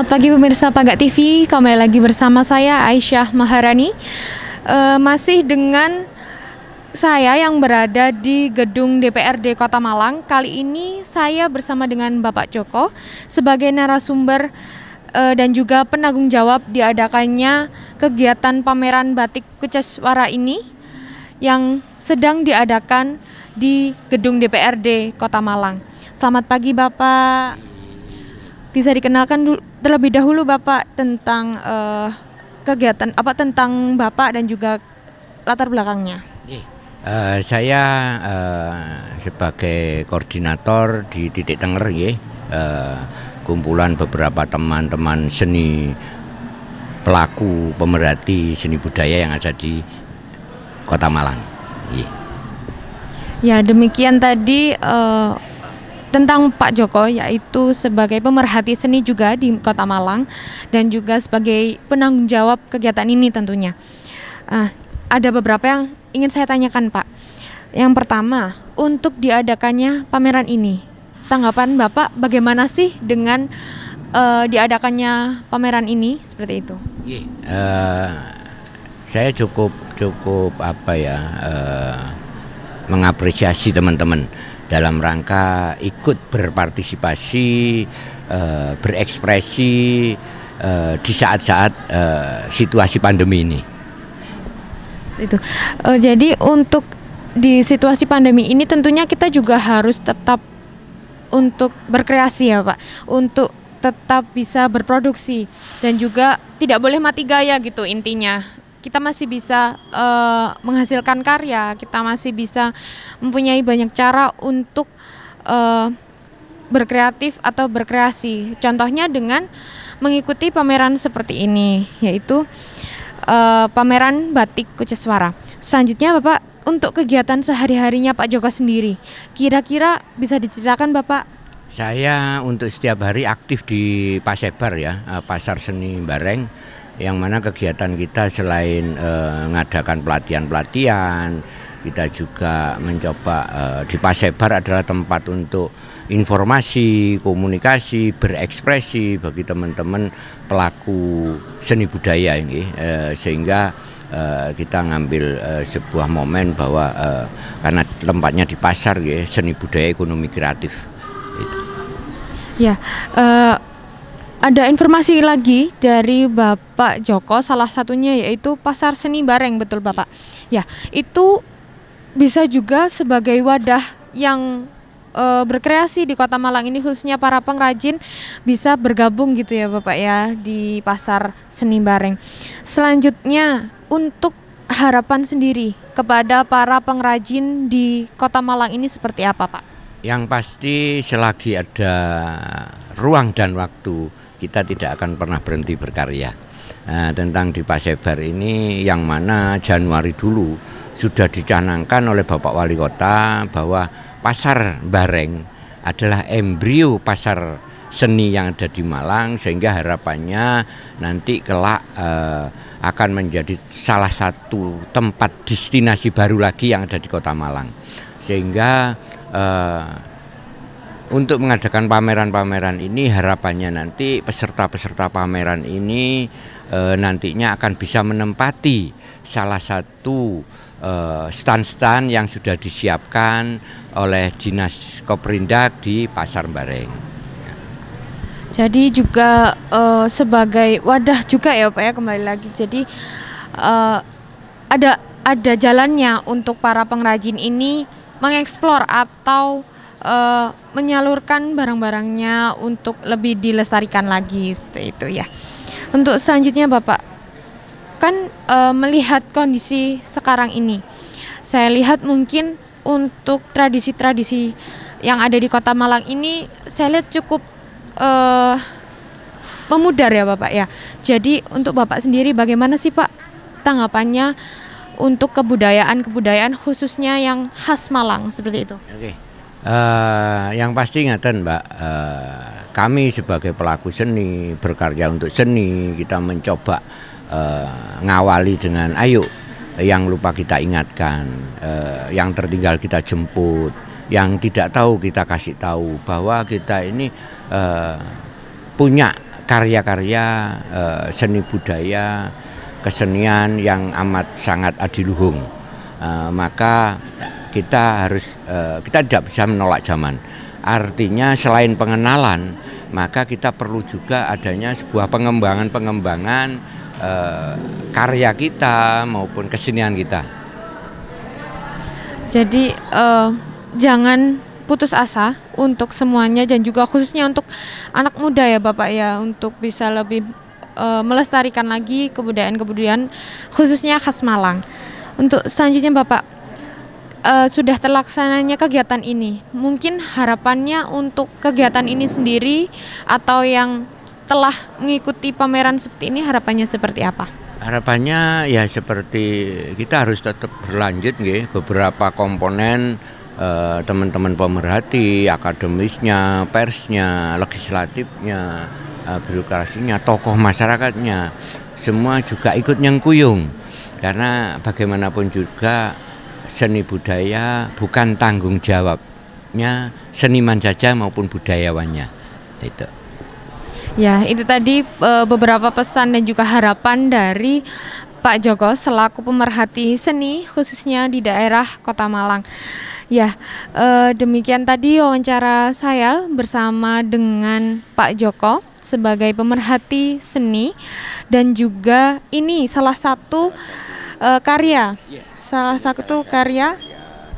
Selamat pagi pemirsa Pagak TV, kembali lagi bersama saya Aisyah Maharani e, Masih dengan saya yang berada di gedung DPRD Kota Malang Kali ini saya bersama dengan Bapak Joko sebagai narasumber e, dan juga penanggung jawab diadakannya kegiatan pameran batik Kuceswara ini Yang sedang diadakan di gedung DPRD Kota Malang Selamat pagi Bapak bisa dikenalkan dulu, terlebih dahulu Bapak tentang uh, kegiatan apa tentang Bapak dan juga latar belakangnya. Uh, saya uh, sebagai koordinator di titik Tenger ya, uh, kumpulan beberapa teman-teman seni pelaku pemerhati seni budaya yang ada di Kota Malang. Ya demikian tadi uh, tentang Pak Joko yaitu sebagai pemerhati seni juga di Kota Malang dan juga sebagai penanggung jawab kegiatan ini tentunya. Uh, ada beberapa yang ingin saya tanyakan Pak. Yang pertama, untuk diadakannya pameran ini, tanggapan Bapak bagaimana sih dengan uh, diadakannya pameran ini seperti itu? Uh, saya cukup cukup apa ya uh, mengapresiasi teman-teman dalam rangka ikut berpartisipasi, uh, berekspresi uh, di saat-saat uh, situasi pandemi ini. Itu. Uh, jadi untuk di situasi pandemi ini tentunya kita juga harus tetap untuk berkreasi ya Pak, untuk tetap bisa berproduksi dan juga tidak boleh mati gaya gitu intinya kita masih bisa uh, menghasilkan karya, kita masih bisa mempunyai banyak cara untuk uh, berkreatif atau berkreasi. Contohnya dengan mengikuti pameran seperti ini, yaitu uh, pameran batik Kuceswara. Selanjutnya Bapak untuk kegiatan sehari-harinya Pak Joko sendiri, kira-kira bisa diceritakan Bapak? Saya untuk setiap hari aktif di Pasebar ya, Pasar Seni Bareng yang mana kegiatan kita selain uh, eh, mengadakan pelatihan-pelatihan, kita juga mencoba uh, di Pasebar adalah tempat untuk informasi, komunikasi, berekspresi bagi teman-teman pelaku seni budaya ini, uh, sehingga Uh, kita ngambil uh, sebuah momen bahwa uh, karena tempatnya di pasar ya seni budaya ekonomi kreatif. Itu. Ya, uh, ada informasi lagi dari Bapak Joko salah satunya yaitu Pasar Seni Bareng betul Bapak. Iya. Ya, itu bisa juga sebagai wadah yang e, berkreasi di Kota Malang ini khususnya para pengrajin bisa bergabung gitu ya Bapak ya di Pasar Seni Bareng. Selanjutnya untuk harapan sendiri kepada para pengrajin di Kota Malang ini seperti apa Pak? Yang pasti selagi ada ruang dan waktu kita tidak akan pernah berhenti berkarya. Nah, tentang di Pasebar ini yang mana Januari dulu sudah dicanangkan oleh Bapak Wali Kota bahwa pasar Bareng adalah embrio pasar seni yang ada di Malang sehingga harapannya nanti kelak eh, akan menjadi salah satu tempat destinasi baru lagi yang ada di Kota Malang sehingga eh, untuk mengadakan pameran-pameran ini harapannya nanti peserta-peserta pameran ini e, nantinya akan bisa menempati salah satu eh, stand-stand yang sudah disiapkan oleh Dinas Koperindak di Pasar Bareng. Jadi juga uh, sebagai wadah juga ya Pak ya kembali lagi. Jadi uh, ada ada jalannya untuk para pengrajin ini mengeksplor atau uh, menyalurkan barang-barangnya untuk lebih dilestarikan lagi seperti itu ya. Untuk selanjutnya Bapak kan uh, melihat kondisi sekarang ini. Saya lihat mungkin untuk tradisi-tradisi yang ada di Kota Malang ini saya lihat cukup uh, memudar ya Bapak ya. Jadi untuk Bapak sendiri bagaimana sih Pak tanggapannya untuk kebudayaan-kebudayaan khususnya yang khas Malang seperti itu? Oke. Okay. Eh, yang pasti ingatan Mbak, uh, kami sebagai pelaku seni berkarya untuk seni kita mencoba uh, ngawali dengan ayo yang lupa kita ingatkan, uh, yang tertinggal kita jemput, yang tidak tahu kita kasih tahu bahwa kita ini uh, punya karya-karya uh, seni budaya kesenian yang amat sangat adiluhung. Uh, maka kita harus uh, kita tidak bisa menolak zaman. Artinya selain pengenalan, maka kita perlu juga adanya sebuah pengembangan-pengembangan uh, karya kita maupun kesenian kita. Jadi uh, jangan putus asa untuk semuanya dan juga khususnya untuk anak muda ya Bapak ya untuk bisa lebih uh, melestarikan lagi kebudayaan-kebudayaan khususnya khas Malang. Untuk selanjutnya Bapak uh, sudah terlaksananya kegiatan ini. Mungkin harapannya untuk kegiatan ini sendiri atau yang telah mengikuti pameran seperti ini harapannya seperti apa? Harapannya ya seperti kita harus tetap berlanjut nih beberapa komponen eh, teman-teman pemerhati, akademisnya, persnya, legislatifnya, eh, birokrasinya, tokoh masyarakatnya semua juga ikut nyengkuyung karena bagaimanapun juga seni budaya bukan tanggung jawabnya seniman saja maupun budayawannya itu. Ya, itu tadi e, beberapa pesan dan juga harapan dari Pak Joko selaku pemerhati seni khususnya di daerah Kota Malang. Ya, e, demikian tadi wawancara saya bersama dengan Pak Joko sebagai pemerhati seni dan juga ini salah satu e, karya ya salah satu karya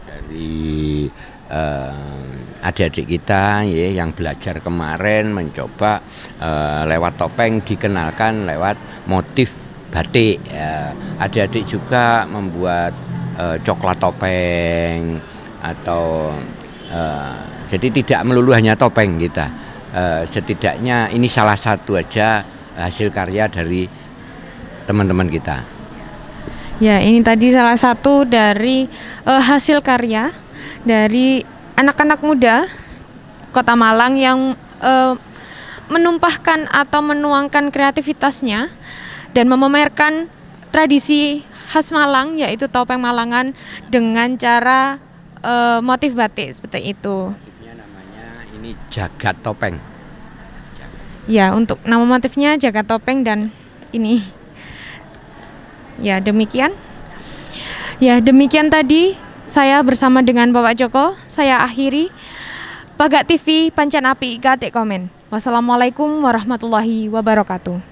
dari uh, adik-adik kita ya yang belajar kemarin mencoba uh, lewat topeng dikenalkan lewat motif batik. Uh, adik-adik juga membuat uh, coklat topeng atau uh, jadi tidak melulu hanya topeng kita. Uh, setidaknya ini salah satu aja hasil karya dari teman-teman kita. Ya, ini tadi salah satu dari uh, hasil karya dari anak-anak muda Kota Malang yang uh, menumpahkan atau menuangkan kreativitasnya dan memamerkan tradisi khas Malang yaitu topeng Malangan dengan cara uh, motif batik seperti itu. Motifnya namanya ini jagat topeng. Ya, untuk nama motifnya jagat topeng dan ini Ya, demikian. Ya, demikian tadi saya bersama dengan Bapak Joko, saya akhiri Pagak TV Pancan Api Gatik Komen. Wassalamualaikum warahmatullahi wabarakatuh.